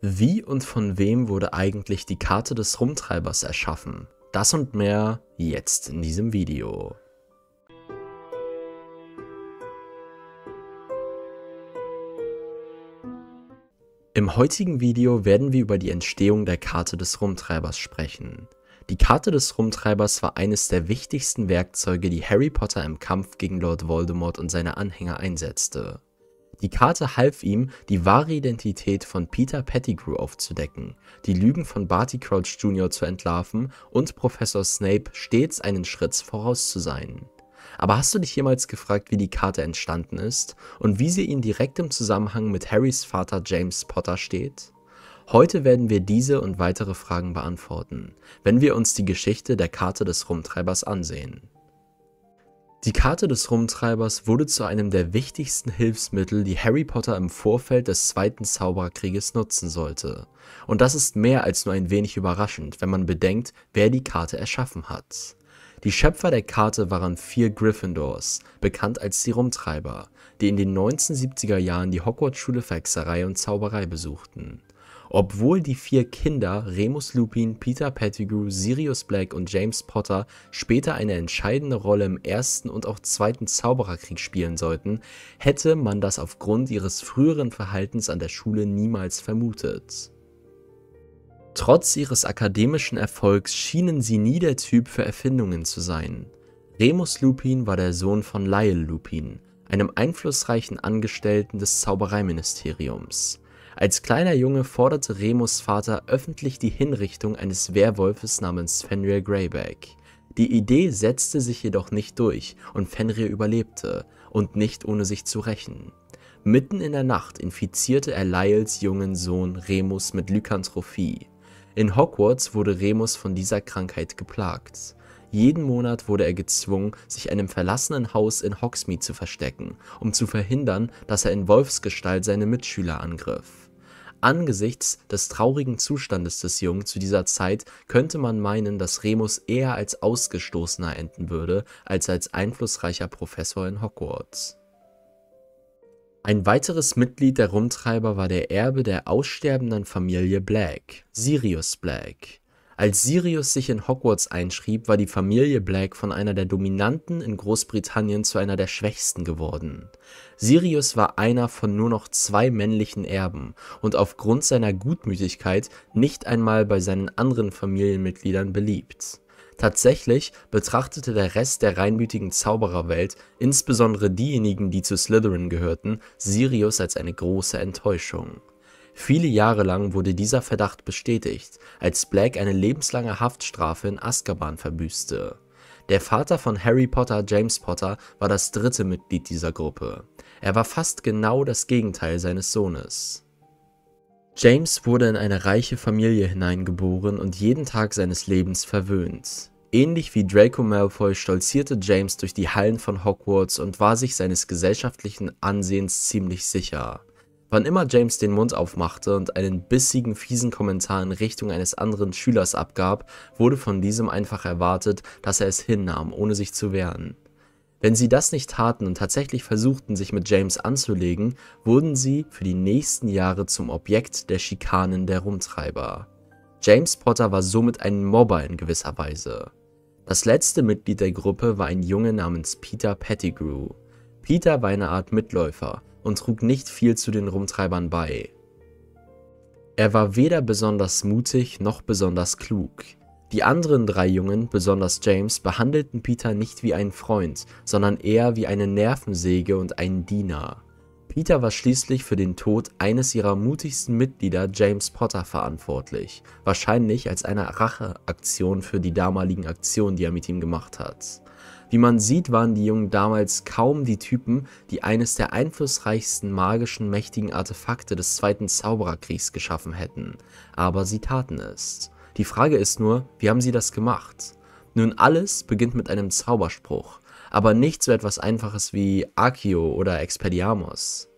Wie und von wem wurde eigentlich die Karte des Rumtreibers erschaffen? Das und mehr jetzt in diesem Video. Im heutigen Video werden wir über die Entstehung der Karte des Rumtreibers sprechen. Die Karte des Rumtreibers war eines der wichtigsten Werkzeuge, die Harry Potter im Kampf gegen Lord Voldemort und seine Anhänger einsetzte. Die Karte half ihm, die wahre Identität von Peter Pettigrew aufzudecken, die Lügen von Barty Crouch Jr. zu entlarven und Professor Snape stets einen Schritt voraus zu sein. Aber hast du dich jemals gefragt, wie die Karte entstanden ist und wie sie in direktem Zusammenhang mit Harrys Vater James Potter steht? Heute werden wir diese und weitere Fragen beantworten, wenn wir uns die Geschichte der Karte des Rumtreibers ansehen. Die Karte des Rumtreibers wurde zu einem der wichtigsten Hilfsmittel, die Harry Potter im Vorfeld des Zweiten Zaubererkrieges nutzen sollte. Und das ist mehr als nur ein wenig überraschend, wenn man bedenkt, wer die Karte erschaffen hat. Die Schöpfer der Karte waren vier Gryffindors, bekannt als die Rumtreiber, die in den 1970er Jahren die Hogwarts-Schule für Hexerei und Zauberei besuchten. Obwohl die vier Kinder Remus Lupin, Peter Pettigrew, Sirius Black und James Potter später eine entscheidende Rolle im ersten und auch zweiten Zaubererkrieg spielen sollten, hätte man das aufgrund ihres früheren Verhaltens an der Schule niemals vermutet. Trotz ihres akademischen Erfolgs schienen sie nie der Typ für Erfindungen zu sein. Remus Lupin war der Sohn von Lyle Lupin, einem einflussreichen Angestellten des Zaubereiministeriums. Als kleiner Junge forderte Remus Vater öffentlich die Hinrichtung eines Werwolfes namens Fenrir Greyback. Die Idee setzte sich jedoch nicht durch und Fenrir überlebte, und nicht ohne sich zu rächen. Mitten in der Nacht infizierte er Lyles jungen Sohn Remus mit Lykantrophie. In Hogwarts wurde Remus von dieser Krankheit geplagt. Jeden Monat wurde er gezwungen, sich einem verlassenen Haus in Hogsmeade zu verstecken, um zu verhindern, dass er in Wolfsgestalt seine Mitschüler angriff. Angesichts des traurigen Zustandes des Jungen zu dieser Zeit könnte man meinen, dass Remus eher als Ausgestoßener enden würde, als als einflussreicher Professor in Hogwarts. Ein weiteres Mitglied der Rumtreiber war der Erbe der aussterbenden Familie Black, Sirius Black. Als Sirius sich in Hogwarts einschrieb, war die Familie Black von einer der dominanten in Großbritannien zu einer der schwächsten geworden. Sirius war einer von nur noch zwei männlichen Erben und aufgrund seiner Gutmütigkeit nicht einmal bei seinen anderen Familienmitgliedern beliebt. Tatsächlich betrachtete der Rest der reinmütigen Zaubererwelt, insbesondere diejenigen, die zu Slytherin gehörten, Sirius als eine große Enttäuschung. Viele Jahre lang wurde dieser Verdacht bestätigt, als Black eine lebenslange Haftstrafe in Azkaban verbüßte. Der Vater von Harry Potter, James Potter, war das dritte Mitglied dieser Gruppe. Er war fast genau das Gegenteil seines Sohnes. James wurde in eine reiche Familie hineingeboren und jeden Tag seines Lebens verwöhnt. Ähnlich wie Draco Malfoy stolzierte James durch die Hallen von Hogwarts und war sich seines gesellschaftlichen Ansehens ziemlich sicher. Wann immer James den Mund aufmachte und einen bissigen, fiesen Kommentar in Richtung eines anderen Schülers abgab, wurde von diesem einfach erwartet, dass er es hinnahm, ohne sich zu wehren. Wenn sie das nicht taten und tatsächlich versuchten, sich mit James anzulegen, wurden sie für die nächsten Jahre zum Objekt der Schikanen der Rumtreiber. James Potter war somit ein Mobber in gewisser Weise. Das letzte Mitglied der Gruppe war ein Junge namens Peter Pettigrew. Peter war eine Art Mitläufer, und trug nicht viel zu den Rumtreibern bei. Er war weder besonders mutig noch besonders klug. Die anderen drei Jungen, besonders James, behandelten Peter nicht wie einen Freund, sondern eher wie eine Nervensäge und einen Diener. Peter war schließlich für den Tod eines ihrer mutigsten Mitglieder, James Potter, verantwortlich, wahrscheinlich als eine Racheaktion für die damaligen Aktionen, die er mit ihm gemacht hat. Wie man sieht, waren die Jungen damals kaum die Typen, die eines der einflussreichsten magischen mächtigen Artefakte des Zweiten Zaubererkriegs geschaffen hätten, aber sie taten es. Die Frage ist nur, wie haben sie das gemacht? Nun, alles beginnt mit einem Zauberspruch, aber nicht so etwas Einfaches wie Accio oder Expelliarmus.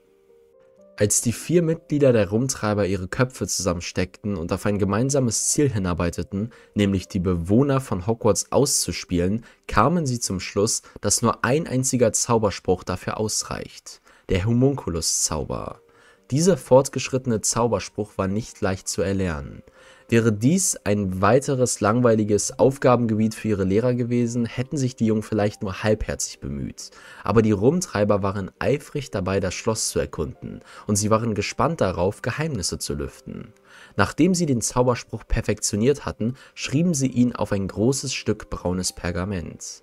Als die vier Mitglieder der Rumtreiber ihre Köpfe zusammensteckten und auf ein gemeinsames Ziel hinarbeiteten, nämlich die Bewohner von Hogwarts auszuspielen, kamen sie zum Schluss, dass nur ein einziger Zauberspruch dafür ausreicht: der Homunculus-Zauber. Dieser fortgeschrittene Zauberspruch war nicht leicht zu erlernen. Wäre dies ein weiteres langweiliges Aufgabengebiet für ihre Lehrer gewesen, hätten sich die Jungen vielleicht nur halbherzig bemüht. Aber die Rumtreiber waren eifrig dabei, das Schloss zu erkunden, und sie waren gespannt darauf, Geheimnisse zu lüften. Nachdem sie den Zauberspruch perfektioniert hatten, schrieben sie ihn auf ein großes Stück braunes Pergament.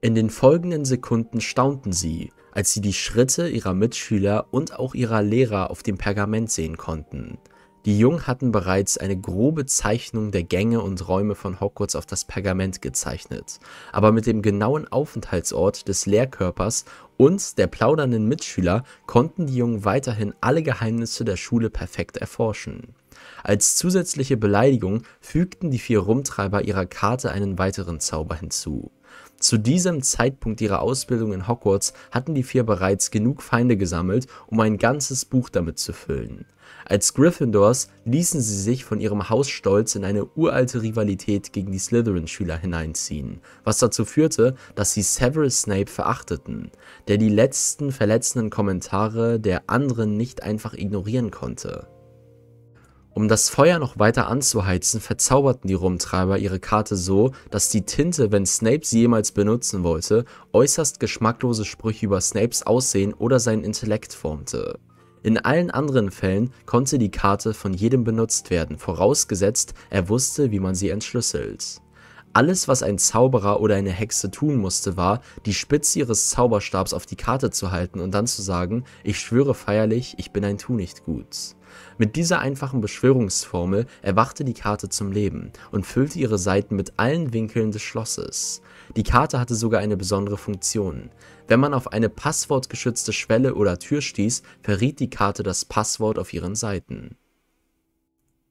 In den folgenden Sekunden staunten sie, als sie die Schritte ihrer Mitschüler und auch ihrer Lehrer auf dem Pergament sehen konnten. Die Jungen hatten bereits eine grobe Zeichnung der Gänge und Räume von Hogwarts auf das Pergament gezeichnet, aber mit dem genauen Aufenthaltsort des Lehrkörpers und der plaudernden Mitschüler konnten die Jungen weiterhin alle Geheimnisse der Schule perfekt erforschen. Als zusätzliche Beleidigung fügten die vier Rumtreiber ihrer Karte einen weiteren Zauber hinzu. Zu diesem Zeitpunkt ihrer Ausbildung in Hogwarts hatten die vier bereits genug Feinde gesammelt, um ein ganzes Buch damit zu füllen. Als Gryffindors ließen sie sich von ihrem Hausstolz in eine uralte Rivalität gegen die Slytherin-Schüler hineinziehen, was dazu führte, dass sie Severus Snape verachteten, der die letzten verletzenden Kommentare der anderen nicht einfach ignorieren konnte. Um das Feuer noch weiter anzuheizen, verzauberten die Rumtreiber ihre Karte so, dass die Tinte, wenn Snape sie jemals benutzen wollte, äußerst geschmacklose Sprüche über Snapes Aussehen oder seinen Intellekt formte. In allen anderen Fällen konnte die Karte von jedem benutzt werden, vorausgesetzt er wusste, wie man sie entschlüsselt. Alles, was ein Zauberer oder eine Hexe tun musste, war, die Spitze ihres Zauberstabs auf die Karte zu halten und dann zu sagen, ich schwöre feierlich, ich bin ein Tu-Nicht-Gut. Mit dieser einfachen Beschwörungsformel erwachte die Karte zum Leben und füllte ihre Seiten mit allen Winkeln des Schlosses. Die Karte hatte sogar eine besondere Funktion. Wenn man auf eine passwortgeschützte Schwelle oder Tür stieß, verriet die Karte das Passwort auf ihren Seiten.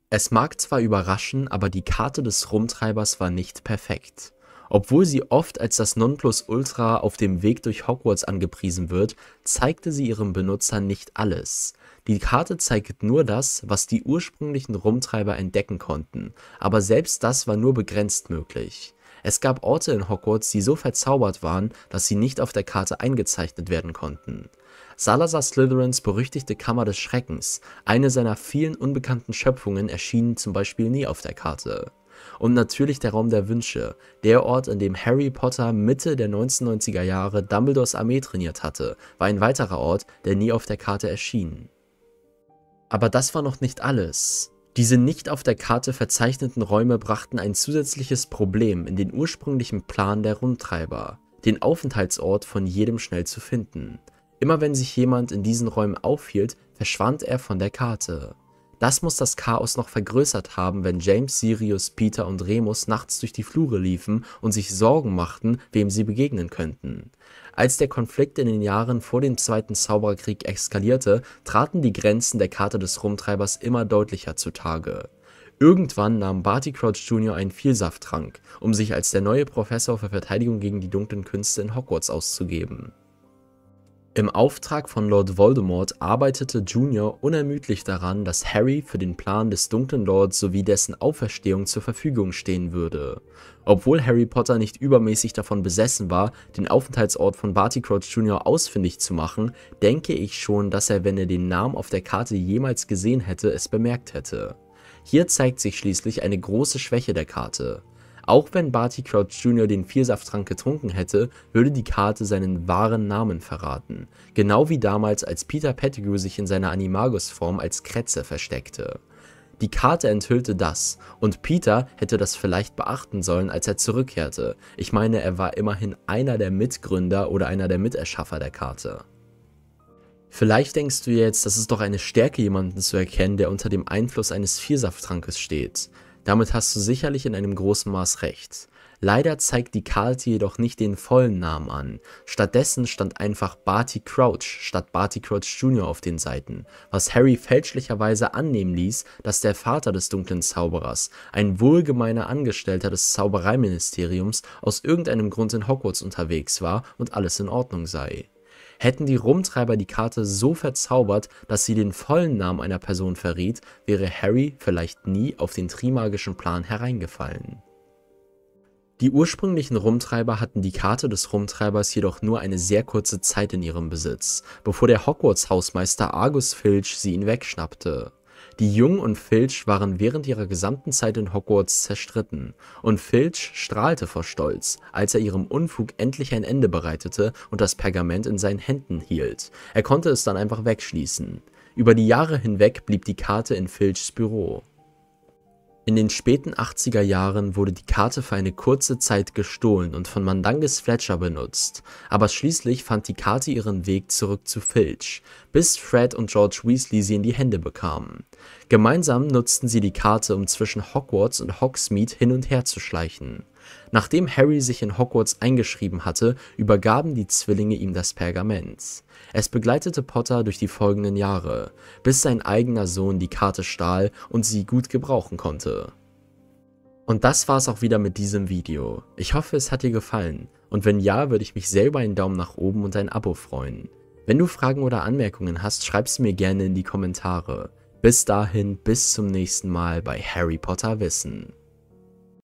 Es mag zwar überraschen, aber die Karte des Rumtreibers war nicht perfekt. Obwohl sie oft als das Nonplusultra auf dem Weg durch Hogwarts angepriesen wird, zeigte sie ihrem Benutzer nicht alles. Die Karte zeigt nur das, was die ursprünglichen Rumtreiber entdecken konnten, aber selbst das war nur begrenzt möglich. Es gab Orte in Hogwarts, die so verzaubert waren, dass sie nicht auf der Karte eingezeichnet werden konnten. Salazar Slytherins berüchtigte Kammer des Schreckens, eine seiner vielen unbekannten Schöpfungen, erschien zum Beispiel nie auf der Karte. Und natürlich der Raum der Wünsche, der Ort, an dem Harry Potter Mitte der 1990er Jahre Dumbledores Armee trainiert hatte, war ein weiterer Ort, der nie auf der Karte erschien. Aber das war noch nicht alles. Diese nicht auf der Karte verzeichneten Räume brachten ein zusätzliches Problem in den ursprünglichen Plan der Rundtreiber, den Aufenthaltsort von jedem schnell zu finden. Immer wenn sich jemand in diesen Räumen aufhielt, verschwand er von der Karte. Das muss das Chaos noch vergrößert haben, wenn James, Sirius, Peter und Remus nachts durch die Flure liefen und sich Sorgen machten, wem sie begegnen könnten. Als der Konflikt in den Jahren vor dem Zweiten Zaubererkrieg eskalierte, traten die Grenzen der Karte des Rumtreibers immer deutlicher zutage. Irgendwann nahm Barty Crouch Jr. einen Vielsafttrank, um sich als der neue Professor für Verteidigung gegen die dunklen Künste in Hogwarts auszugeben. Im Auftrag von Lord Voldemort arbeitete Junior unermüdlich daran, dass Harry für den Plan des Dunklen Lords sowie dessen Auferstehung zur Verfügung stehen würde. Obwohl Harry Potter nicht übermäßig davon besessen war, den Aufenthaltsort von Barty Crouch Jr. ausfindig zu machen, denke ich schon, dass er, wenn er den Namen auf der Karte jemals gesehen hätte, es bemerkt hätte. Hier zeigt sich schließlich eine große Schwäche der Karte. Auch wenn Barty Crouch Jr. den Viersafttrank getrunken hätte, würde die Karte seinen wahren Namen verraten. Genau wie damals, als Peter Pettigrew sich in seiner Animagus-Form als Kretze versteckte. Die Karte enthüllte das, und Peter hätte das vielleicht beachten sollen, als er zurückkehrte. Ich meine, er war immerhin einer der Mitgründer oder einer der Miterschaffer der Karte. Vielleicht denkst du jetzt, das ist doch eine Stärke, jemanden zu erkennen, der unter dem Einfluss eines Viersafttrankes steht. Damit hast du sicherlich in einem großen Maß recht. Leider zeigt die Karte jedoch nicht den vollen Namen an. Stattdessen stand einfach Barty Crouch statt Barty Crouch Jr. auf den Seiten, was Harry fälschlicherweise annehmen ließ, dass der Vater des dunklen Zauberers, ein wohlgemeiner Angestellter des Zaubereiministeriums, aus irgendeinem Grund in Hogwarts unterwegs war und alles in Ordnung sei. Hätten die Rumtreiber die Karte so verzaubert, dass sie den vollen Namen einer Person verriet, wäre Harry vielleicht nie auf den trimagischen Plan hereingefallen. Die ursprünglichen Rumtreiber hatten die Karte des Rumtreibers jedoch nur eine sehr kurze Zeit in ihrem Besitz, bevor der Hogwarts-Hausmeister Argus Filch sie ihn wegschnappte. Die Jung und Filch waren während ihrer gesamten Zeit in Hogwarts zerstritten, und Filch strahlte vor Stolz, als er ihrem Unfug endlich ein Ende bereitete und das Pergament in seinen Händen hielt. Er konnte es dann einfach wegschließen. Über die Jahre hinweg blieb die Karte in Filchs Büro. In den späten 80er Jahren wurde die Karte für eine kurze Zeit gestohlen und von Mandanges Fletcher benutzt, aber schließlich fand die Karte ihren Weg zurück zu Filch, bis Fred und George Weasley sie in die Hände bekamen. Gemeinsam nutzten sie die Karte, um zwischen Hogwarts und Hogsmeade hin und her zu schleichen. Nachdem Harry sich in Hogwarts eingeschrieben hatte, übergaben die Zwillinge ihm das Pergament. Es begleitete Potter durch die folgenden Jahre, bis sein eigener Sohn die Karte stahl und sie gut gebrauchen konnte. Und das war's auch wieder mit diesem Video. Ich hoffe, es hat dir gefallen und wenn ja, würde ich mich sehr über einen Daumen nach oben und ein Abo freuen. Wenn du Fragen oder Anmerkungen hast, schreib sie mir gerne in die Kommentare. Bis dahin, bis zum nächsten Mal bei Harry Potter Wissen.